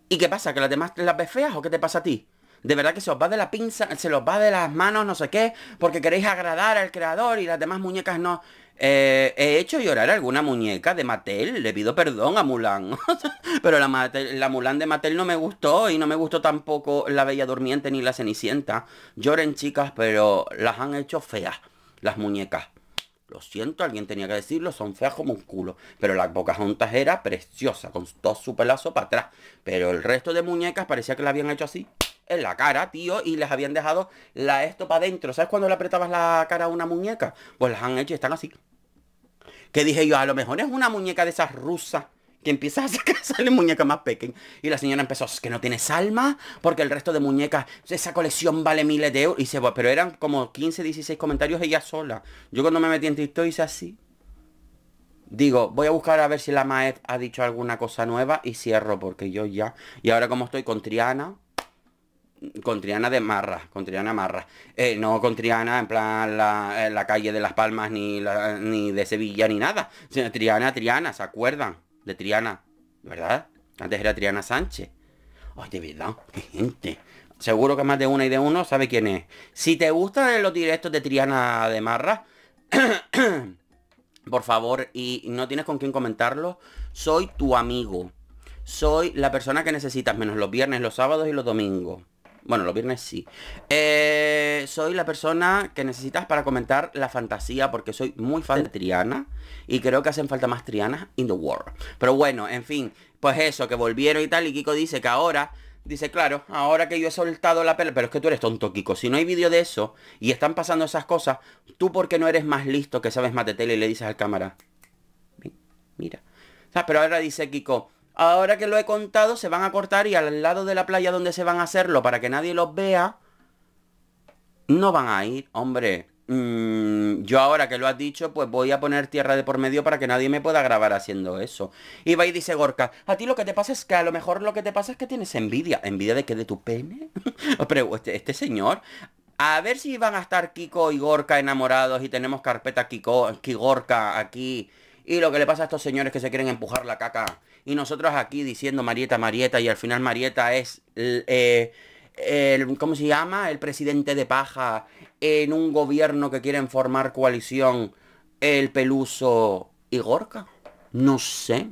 ¿Y qué pasa? ¿Que las demás las ves feas o qué te pasa a ti? De verdad que se os va de la pinza, se los va de las manos, no sé qué, porque queréis agradar al creador y las demás muñecas no. Eh, he hecho llorar alguna muñeca de Mattel, le pido perdón a Mulan. Pero la, Mulan de Mattel no me gustó y no me gustó tampoco la Bella Durmiente ni la Cenicienta. Lloren chicas, pero las han hecho feas, las muñecas. Lo siento, alguien tenía que decirlo, son feas como un culo. Pero la Juntas era preciosa, con todo su pelazo para atrás. Pero el resto de muñecas parecía que la habían hecho así en la cara, tío, y les habían dejado la esto para adentro. ¿Sabes cuando le apretabas la cara a una muñeca? Pues las han hecho y están así. Que dije yo, a lo mejor es una muñeca de esas rusas que empieza a sacar sale muñeca más pequeña. Y la señora empezó, es que no tienes alma, porque el resto de muñecas, esa colección vale miles de euros. Y se pero eran como 15, 16 comentarios ella sola. Yo cuando me metí en TikTok hice así. Digo, voy a buscar a ver si la Maed ha dicho alguna cosa nueva y cierro, porque yo ya. Y ahora como estoy con Triana, con Triana de Marra, con Triana Marra. Eh, no con Triana en plan la, eh, la calle de Las Palmas ni, la, ni de Sevilla ni nada. Sino Triana, Triana, ¿se acuerdan? De Triana, ¿verdad? Antes era Triana Sánchez. Ay, de verdad, qué gente. Seguro que más de una y de uno sabe quién es. Si te gustan los directos de Triana de Marra, por favor, y no tienes con quién comentarlo, soy tu amigo. Soy la persona que necesitas, menos los viernes, los sábados y los domingos. Bueno, los viernes sí. Eh, soy la persona que necesitas para comentar la fantasía porque soy muy fan de Triana y creo que hacen falta más Trianas in the world. Pero bueno, en fin, pues eso, que volvieron y tal y Kiko dice que ahora... Dice, claro, ahora que yo he soltado la pela, pero es que tú eres tonto, Kiko. Si no hay vídeo de eso y están pasando esas cosas, ¿tú por qué no eres más listo que sabes más tele y le dices al cámara? Mira. pero ahora dice Kiko, Ahora que lo he contado, se van a cortar y al lado de la playa donde se van a hacerlo para que nadie los vea, no van a ir, hombre. Mm, yo ahora que lo has dicho, pues voy a poner tierra de por medio para que nadie me pueda grabar haciendo eso. Y va y dice Gorka, a ti lo que te pasa es que a lo mejor lo que te pasa es que tienes envidia. ¿Envidia de que ¿De tu pene? Pero este, este, señor, a ver si van a estar Kiko y Gorka enamorados y tenemos carpeta Kiko, y Gorka aquí y lo que le pasa a estos señores que se quieren empujar la caca. Y nosotros aquí diciendo Marieta, Marieta, y al final Marieta es... Eh, el, ¿cómo se llama? El presidente de paja en un gobierno que quieren formar coalición, el Peluso y Gorka. No sé,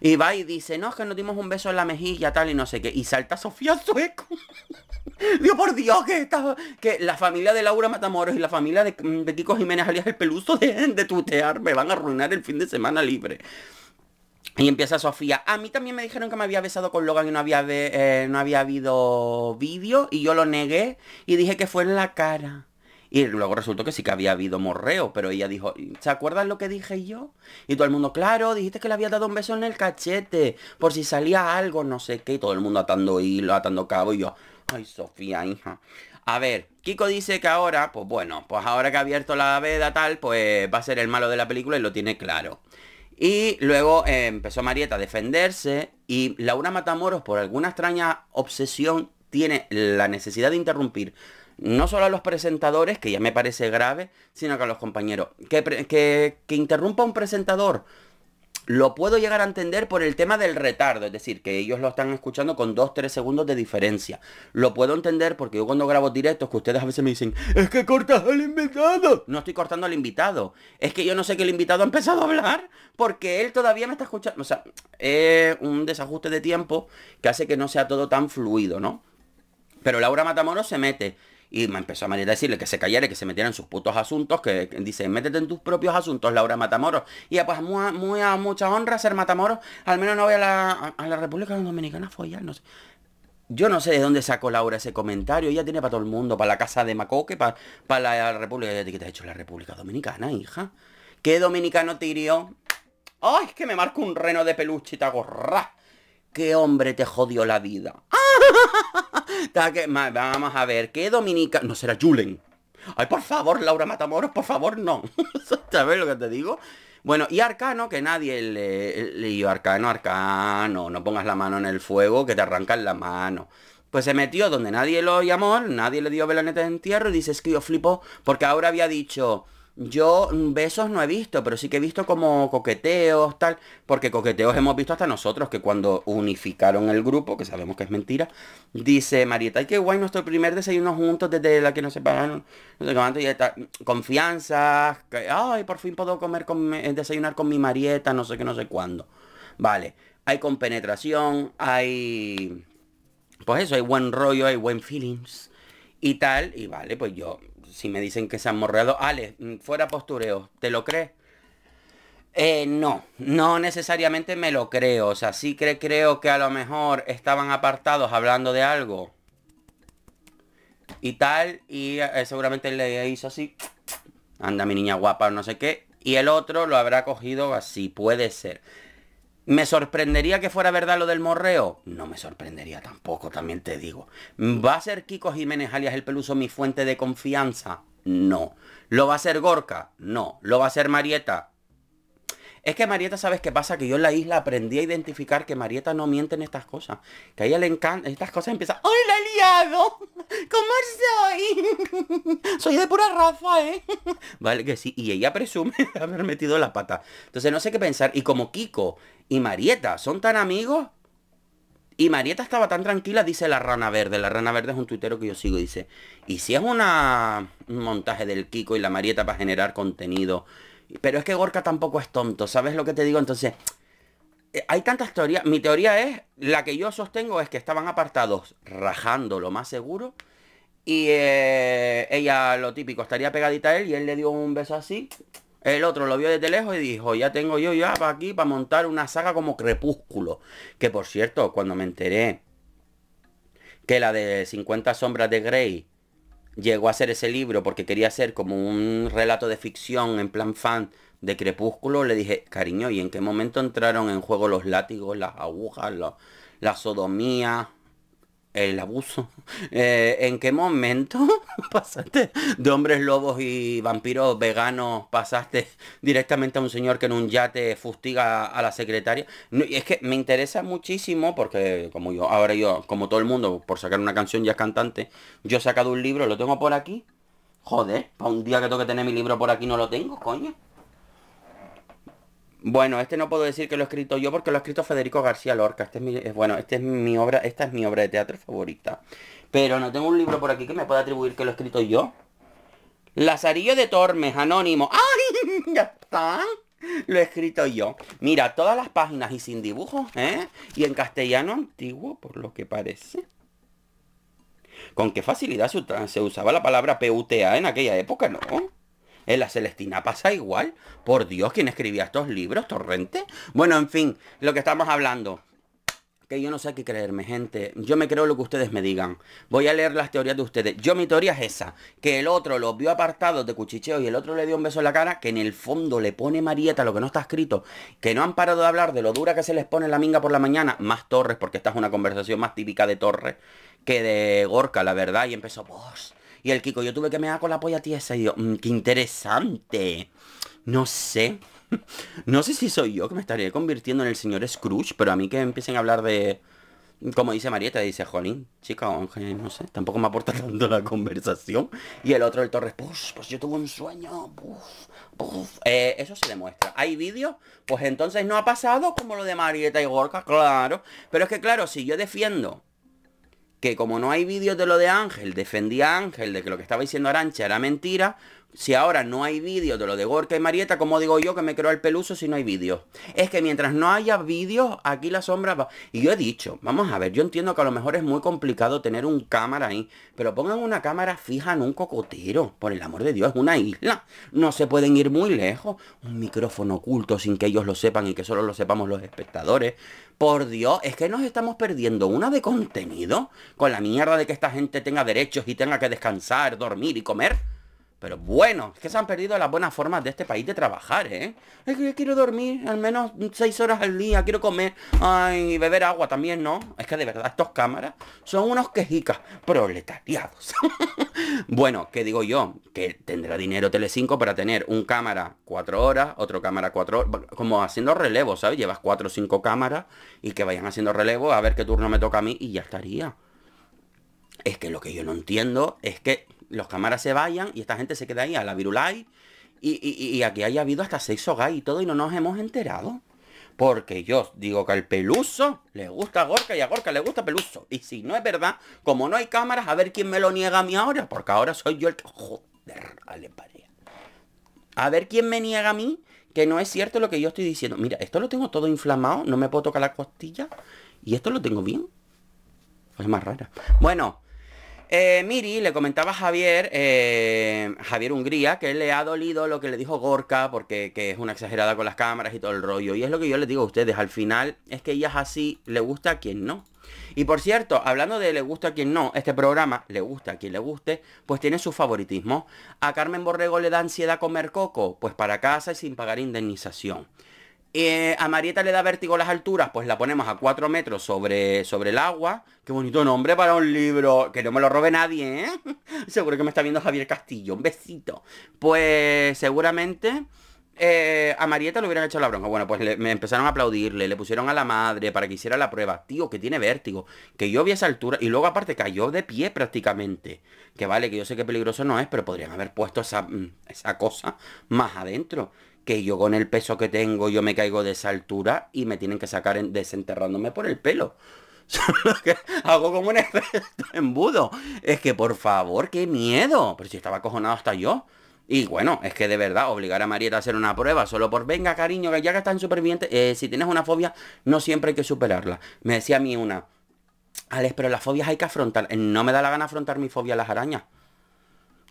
y va y dice, no, es que nos dimos un beso en la mejilla, tal, y no sé qué. Y salta Sofía Sueco. Dios, por Dios, que, estaba... que la familia de Laura Matamoros y la familia de, Betico mm, Jiménez alias El Peluso dejen de tutear, me van a arruinar el fin de semana libre. Y empieza Sofía. A mí también me dijeron que me había besado con Logan y no había, eh, no había habido vídeo. Y yo lo negué. Y dije que fue en la cara. Y luego resultó que sí que había habido morreo, pero ella dijo, ¿se acuerdan lo que dije yo? Y todo el mundo, claro, dijiste que le había dado un beso en el cachete, por si salía algo, no sé qué, y todo el mundo atando hilo, atando cabo, y yo, ay, Sofía, hija. A ver, Kiko dice que ahora, pues bueno, pues ahora que ha abierto la veda tal, pues va a ser el malo de la película y lo tiene claro. Y luego eh, empezó Marieta a defenderse y Laura Matamoros, por alguna extraña obsesión, tiene la necesidad de interrumpir no solo a los presentadores, que ya me parece grave, sino que a los compañeros. Que, que, interrumpa un presentador, lo puedo llegar a entender por el tema del retardo, es decir, que ellos lo están escuchando con 2-3 segundos de diferencia. Lo puedo entender porque yo cuando grabo directos, que ustedes a veces me dicen, es que cortas al invitado. No estoy cortando al invitado, es que yo no sé que el invitado ha empezado a hablar porque él todavía me está escuchando. O sea, es un desajuste de tiempo que hace que no sea todo tan fluido, ¿no? Pero Laura Matamoros se mete y me empezó a a decirle que se callara, que se metiera en sus putos asuntos, que dice, métete en tus propios asuntos, Laura Matamoros. Y pues muy, a mucha honra ser Matamoros, al menos no voy a la, República Dominicana a follar, no sé. Yo no sé de dónde sacó Laura ese comentario. Ella tiene para todo el mundo, para la casa de Macoque, para, la República. ¿Qué te ha hecho la República Dominicana, hija? ¿Qué dominicano tirio? ¡Ay, es que me marco un reno de peluche y te ¿Qué hombre te jodió la vida? Vamos a ver, ¿qué dominica? No será Julen. Ay, por favor, Laura Matamoros, por favor, no. ¿Sabes lo que te digo? Bueno, y Arcano, que nadie le, dio Arcano, Arcano, no pongas la mano en el fuego, que te arrancan la mano. Pues se metió donde nadie lo llamó, nadie le dio velaneta de entierro y dice, que yo flipo, porque ahora había dicho, yo mm, besos no he visto, pero sí que he visto como coqueteos, tal, porque coqueteos hemos visto hasta nosotros, que cuando unificaron el grupo, que sabemos que es mentira, dice Marieta, ay, qué guay nuestro primer desayuno juntos desde la que nos separaron, no sé cuánto, y está, mm, Confianza. ay, por fin puedo comer, con, eh, desayunar con mi Marieta, no sé qué, no sé cuándo. Vale, hay compenetración, hay, pues eso, hay buen rollo, hay buen feelings y tal, y vale, pues yo si me dicen que se han morreado. Ale, mm, fuera postureo, ¿te lo crees? Eh, no, no necesariamente me lo creo. O sea, sí creo que a lo mejor estaban apartados hablando de algo. Y tal, y eh, seguramente le hizo así. Anda mi niña guapa, no sé qué. Y el otro lo habrá cogido así, puede ser. ¿Me sorprendería que fuera verdad lo del morreo? No me sorprendería tampoco, también te digo. ¿Va a ser Kiko Jiménez alias el Peluso mi fuente de confianza? No. ¿Lo va a ser Gorka? No. ¿Lo va a ser Marieta? Es que Marieta, ¿sabes qué pasa? Que yo en la isla aprendí a identificar que Marieta no miente en estas cosas. Que a ella le encanta. Estas cosas empiezan. ¡Hoy la ¿Cómo soy? soy de pura raza, ¿eh? Vale, que sí. Y ella presume de haber metido la pata. Entonces no sé qué pensar. Y como Kiko y Marieta son tan amigos. Y Marieta estaba tan tranquila, dice la rana verde. La rana verde es un tuitero que yo sigo. Dice, ¿y si es una, un montaje del Kiko y la Marieta para generar contenido? Pero es que Gorka tampoco es tonto, ¿sabes lo que te digo? Entonces, eh, hay tantas teorías. Mi teoría es, la que yo sostengo es que estaban apartados rajando lo más seguro. Y eh, ella, lo típico, estaría pegadita a él y él le dio un beso así. El otro lo vio desde lejos y dijo, ya tengo yo ya para aquí para montar una saga como Crepúsculo. Que por cierto, cuando me enteré que la de 50 sombras de Grey llegó a hacer ese libro porque quería hacer como un relato de ficción en plan fan de Crepúsculo, le dije, cariño, ¿y en qué momento entraron en juego los látigos, las agujas, la sodomía? el abuso. Eh, ¿En qué momento pasaste de hombres lobos y vampiros veganos, pasaste directamente a un señor que en un yate fustiga a la secretaria? No, y es que me interesa muchísimo porque como yo, ahora yo, como todo el mundo, por sacar una canción ya es cantante, yo he sacado un libro, lo tengo por aquí. Joder, para un día que tengo que tener mi libro por aquí no lo tengo, coño. Bueno, este no puedo decir que lo he escrito yo porque lo ha escrito Federico García Lorca. Este es bueno, este es mi obra, esta es mi obra de teatro favorita. Pero no tengo un libro por aquí que me pueda atribuir que lo he escrito yo. Lazarillo de Tormes, anónimo. ¡Ay! Ya está. Lo he escrito yo. Mira, todas las páginas y sin dibujos, ¿eh? Y en castellano antiguo, por lo que parece. Con qué facilidad se usaba la palabra PUTA en aquella época, ¿no? En la Celestina pasa igual. Por Dios, ¿quién escribía estos libros? ¿Torrente? Bueno, en fin, lo que estamos hablando que yo no sé qué creerme, gente. Yo me creo lo que ustedes me digan. Voy a leer las teorías de ustedes. Yo mi teoría es esa, que el otro lo vio apartado de cuchicheo y el otro le dio un beso en la cara, que en el fondo le pone Marieta lo que no está escrito, que no han parado de hablar de lo dura que se les pone la minga por la mañana, más Torres, porque esta es una conversación más típica de Torres que de Gorca, la verdad, y empezó, pues. Y el Kiko, yo tuve que me da con la polla tiesa. Y yo, mm, qué interesante. No sé. No sé si soy yo que me estaría convirtiendo en el señor Scrooge, pero a mí que empiecen a hablar de... Como dice Marieta, dice, jolín, chica, no sé, tampoco me aporta tanto la conversación. Y el otro, el Torres, pues, pues yo tuve un sueño, eh, eso se demuestra. ¿Hay vídeos? Pues entonces no ha pasado como lo de Marieta y Gorka, claro. Pero es que claro, si yo defiendo que como no hay vídeos de lo de Ángel, defendía a Ángel de que lo que estaba diciendo Arancha era mentira, si ahora no hay vídeo de lo de Gorka y Marieta, ¿cómo digo yo que me creo el peluso si no hay vídeos? Es que mientras no haya vídeos, aquí la sombra va... Y yo he dicho, vamos a ver, yo entiendo que a lo mejor es muy complicado tener un cámara ahí, pero pongan una cámara fija en un cocotero, por el amor de Dios, es una isla, no se pueden ir muy lejos, un micrófono oculto sin que ellos lo sepan y que solo lo sepamos los espectadores, por Dios, es que nos estamos perdiendo una de contenido con la mierda de que esta gente tenga derechos y tenga que descansar, dormir y comer. Pero bueno, es que se han perdido las buenas formas de este país de trabajar, ¿eh? Es que yo quiero dormir al menos seis horas al día, quiero comer ay, y beber agua también, ¿no? Es que de verdad, estos cámaras son unos quejicas proletariados. bueno, ¿qué digo yo? Que tendrá dinero Tele5 para tener un cámara cuatro horas, otro cámara cuatro horas, como haciendo relevo, ¿sabes? Llevas cuatro o cinco cámaras y que vayan haciendo relevo a ver qué turno me toca a mí y ya estaría. Es que lo que yo no entiendo es que los cámaras se vayan y esta gente se queda ahí a la virulai. Y, y, y aquí haya habido hasta seis hogares y todo y no nos hemos enterado. Porque yo digo que al peluso le gusta a Gorka y a Gorka le gusta peluso. Y si no es verdad, como no hay cámaras, a ver quién me lo niega a mí ahora. Porque ahora soy yo el que... Joder, A ver quién me niega a mí que no es cierto lo que yo estoy diciendo. Mira, esto lo tengo todo inflamado, no me puedo tocar la costilla. Y esto lo tengo bien. Es más rara. Bueno, eh, Miri le comentaba a Javier, eh, Javier Hungría, que le ha dolido lo que le dijo Gorka, porque es una exagerada con las cámaras y todo el rollo. Y es lo que yo les digo a ustedes, al final es que ella es así, le gusta a quien no. Y por cierto, hablando de le gusta a quien no, este programa, le gusta a quien le guste, pues tiene su favoritismo. A Carmen Borrego le da ansiedad comer coco, pues para casa y sin pagar indemnización. Eh, a Marieta le da vértigo las alturas, pues la ponemos a 4 metros sobre, sobre el agua. Qué bonito nombre para un libro. Que no me lo robe nadie, ¿eh? Seguro que me está viendo Javier Castillo. Un besito. Pues seguramente... Eh, a Marieta le hubieran hecho la bronca. Bueno, pues me empezaron a aplaudirle, le pusieron a la madre para que hiciera la prueba. Tío, que tiene vértigo. Que yo vi esa altura. Y luego aparte cayó de pie prácticamente. Que vale, que yo sé que peligroso no es, pero podrían haber puesto esa, mm, esa cosa más adentro que yo con el peso que tengo, yo me caigo de esa altura y me tienen que sacar en, desenterrándome por el pelo. Solo que hago como un embudo. Es que por favor, qué miedo. Pero si estaba acojonado hasta yo. Y bueno, es que de verdad, obligar a Marieta a hacer una prueba solo por venga, cariño, que ya que estás en superviviente, eh, si tienes una fobia, no siempre hay que superarla. Me decía a mí una, Alex, pero las fobias hay que afrontar. Eh, no me da la gana afrontar mi fobia a las arañas.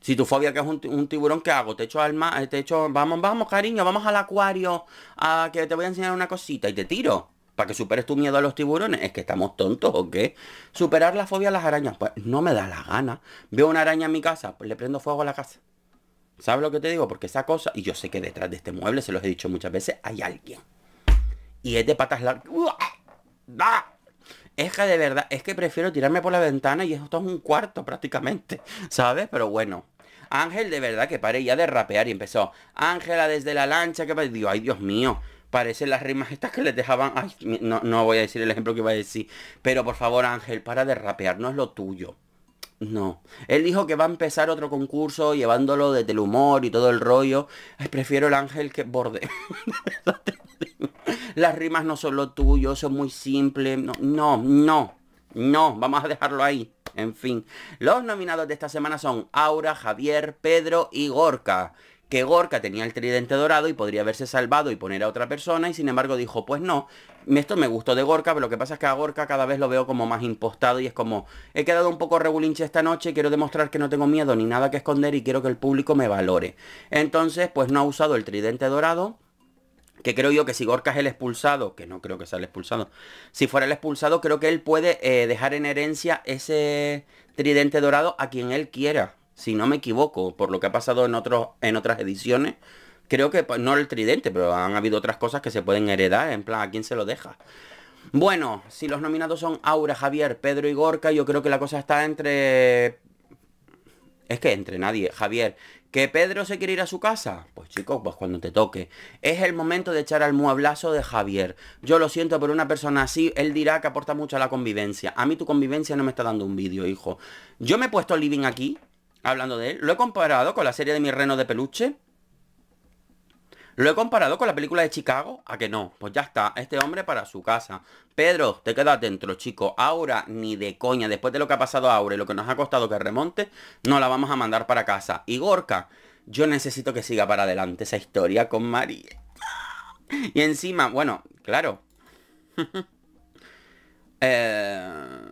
Si tu fobia que es un, tiburón, ¿qué hago? Te echo al mar, te echo, vamos, vamos, cariño, vamos al acuario, a que te voy a enseñar una cosita y te tiro. Para que superes tu miedo a los tiburones. Es que estamos tontos o qué. Superar la fobia a las arañas. Pues no me da la gana. Veo una araña en mi casa, pues le prendo fuego a la casa. ¿Sabes lo que te digo? Porque esa cosa, y yo sé que detrás de este mueble, se los he dicho muchas veces, hay alguien. Y es de patas largas. ¡Uah! ¡Ah! Es que de verdad, es que prefiero tirarme por la ventana y esto es un cuarto prácticamente, ¿sabes? Pero bueno. Ángel de verdad que pare ya de rapear y empezó. Ángela desde la lancha que dio, ay Dios mío, parecen las rimas estas que les dejaban. Ay, no, no voy a decir el ejemplo que iba a decir. Pero por favor, Ángel, para de rapear, no es lo tuyo. No. Él dijo que va a empezar otro concurso llevándolo desde el humor y todo el rollo. prefiero el ángel que borde. Las rimas no son lo tuyo, son muy simples. No, no, no. No, vamos a dejarlo ahí. En fin. Los nominados de esta semana son Aura, Javier, Pedro y Gorka que Gorka tenía el tridente dorado y podría haberse salvado y poner a otra persona y sin embargo dijo, pues no, esto me gustó de Gorka, pero lo que pasa es que a Gorka cada vez lo veo como más impostado y es como, he quedado un poco regulinche esta noche, quiero demostrar que no tengo miedo ni nada que esconder y quiero que el público me valore. Entonces, pues no ha usado el tridente dorado. Que creo yo que si Gorka es el expulsado, que no creo que sea el expulsado, si fuera el expulsado, creo que él puede eh, dejar en herencia ese tridente dorado a quien él quiera si no me equivoco, por lo que ha pasado en, en otras ediciones, creo que pues, no el tridente, pero han habido otras cosas que se pueden heredar, en plan, ¿a quién se lo deja? Bueno, si los nominados son Aura, Javier, Pedro y Gorka, yo creo que la cosa está entre... Es que entre nadie, Javier. ¿Que Pedro se quiere ir a su casa? Pues chicos, pues cuando te toque. Es el momento de echar al mueblazo de Javier. Yo lo siento, pero una persona así, él dirá que aporta mucho a la convivencia. A mí tu convivencia no me está dando un vídeo, hijo. Yo me he puesto living aquí, hablando de él, lo he comparado con la serie de Mi Reno de peluche. Lo he comparado con la película de Chicago, a que no, pues ya está, este hombre para su casa. Pedro, te quedas dentro, chico. Ahora ni de coña, después de lo que ha pasado a Aura y lo que nos ha costado que remonte, no la vamos a mandar para casa. Y Gorka, yo necesito que siga para adelante esa historia con María. Y encima, bueno, claro. eh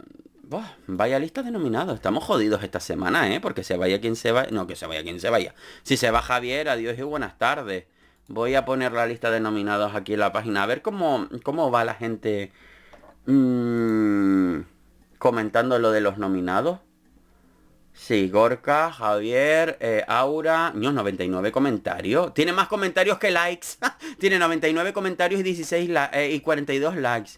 vaya lista de nominados. Estamos jodidos esta semana, ¿eh? Porque se vaya quien se vaya. No, que se vaya quien se vaya. Si se va Javier, adiós y buenas tardes. Voy a poner la lista de nominados aquí en la página. A ver cómo, cómo va la gente mm, comentando lo de los nominados. Sí, Gorka, Javier, eh, Aura, 99 comentarios. Tiene más comentarios que likes. Tiene 99 comentarios y 16 eh, y 42 likes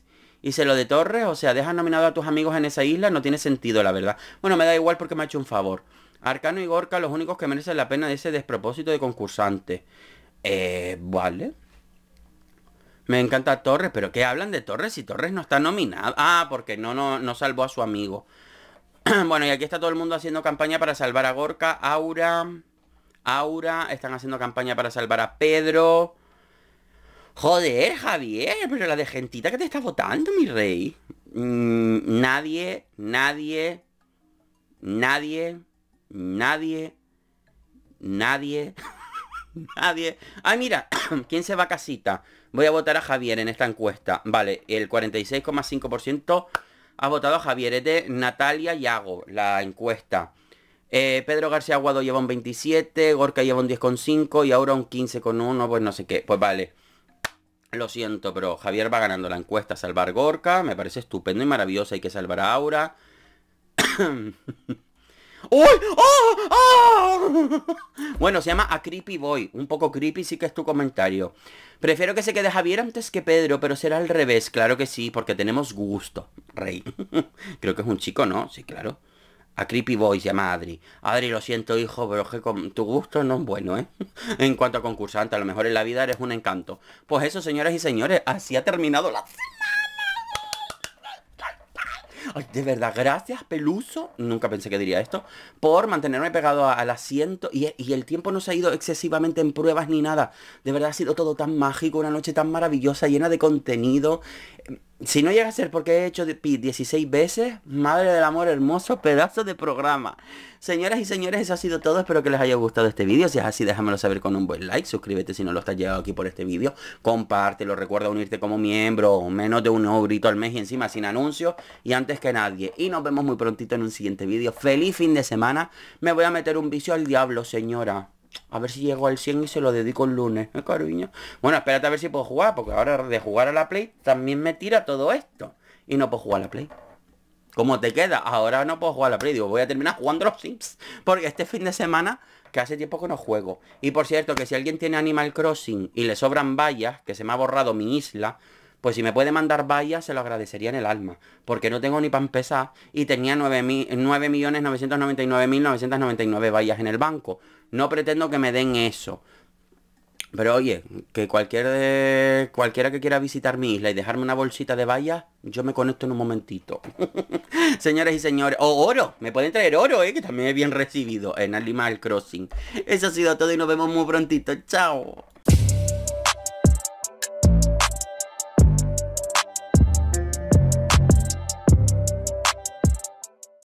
y lo de Torres, o sea, dejas nominado a tus amigos en esa isla, no tiene sentido, la verdad. Bueno, me da igual porque me ha hecho un favor. Arcano y Gorka, los únicos que merecen la pena de ese despropósito de concursante. Eh, vale. Me encanta Torres, pero ¿qué hablan de Torres si Torres no está nominado? Ah, porque no, no, no salvó a su amigo. bueno, y aquí está todo el mundo haciendo campaña para salvar a Gorka, Aura... Aura, están haciendo campaña para salvar a Pedro. Joder, Javier, pero la de gentita que te está votando, mi rey. Mm, nadie, nadie, nadie, nadie, nadie, nadie. Ay, mira, ¿quién se va a casita? Voy a votar a Javier en esta encuesta. Vale, el 46,5% ha votado a Javier. Es de Natalia Yago, la encuesta. Eh, Pedro García Aguado lleva un 27, Gorka lleva un 10,5 y ahora un 15,1, pues no sé qué. Pues vale. Lo siento, pero Javier va ganando la encuesta salvar Gorka. Me parece estupendo y maravilloso. Hay que salvar a Aura. ¡Uy! ¡Oh! Bueno, se llama A Creepy Boy. Un poco creepy sí que es tu comentario. Prefiero que se quede Javier antes que Pedro, pero será al revés. Claro que sí, porque tenemos gusto, rey. Creo que es un chico, ¿no? Sí, claro a Creepy voice llama a Adri, lo siento, hijo, pero que con tu gusto no es bueno, ¿eh? en cuanto a concursante, a lo mejor en la vida eres un encanto. Pues eso, señoras y señores, así ha terminado la Ay, de verdad, gracias Peluso, nunca pensé que diría esto, por mantenerme pegado al asiento y, y, el tiempo no se ha ido excesivamente en pruebas ni nada. De verdad ha sido todo tan mágico, una noche tan maravillosa, llena de contenido. Si no llega a ser porque he hecho de pi 16 veces, madre del amor hermoso, pedazo de programa. Señoras y señores, eso ha sido todo. Espero que les haya gustado este vídeo. Si es así, déjamelo saber con un buen like. Suscríbete si no lo estás llegado aquí por este vídeo. Compártelo. Recuerda unirte como miembro. Menos de un grito al mes y encima sin anuncios. Y antes que nadie. Y nos vemos muy prontito en un siguiente vídeo. Feliz fin de semana. Me voy a meter un vicio al diablo, señora. A ver si llego al 100 y se lo dedico el lunes, ¿eh, cariño? Bueno, espérate a ver si puedo jugar, porque ahora de jugar a la Play también me tira todo esto. Y no puedo jugar a la Play. ¿Cómo te queda? Ahora no puedo jugar a la Play. Digo, voy a terminar jugando los Sims. Porque este fin de semana, que hace tiempo que no juego. Y por cierto, que si alguien tiene Animal Crossing y le sobran vallas, que se me ha borrado mi isla, pues si me puede mandar vallas, se lo agradecería en el alma. Porque no tengo ni pan empezar y tenía 9.999.999 vallas en el banco. No pretendo que me den eso. Pero oye, que cualquier cualquiera que quiera visitar mi isla y dejarme una bolsita de vallas, yo me conecto en un momentito. Señores y señores, o oro, me pueden traer oro, eh, que también es bien recibido en Animal Crossing. Eso ha sido todo y nos vemos muy prontito. Chao.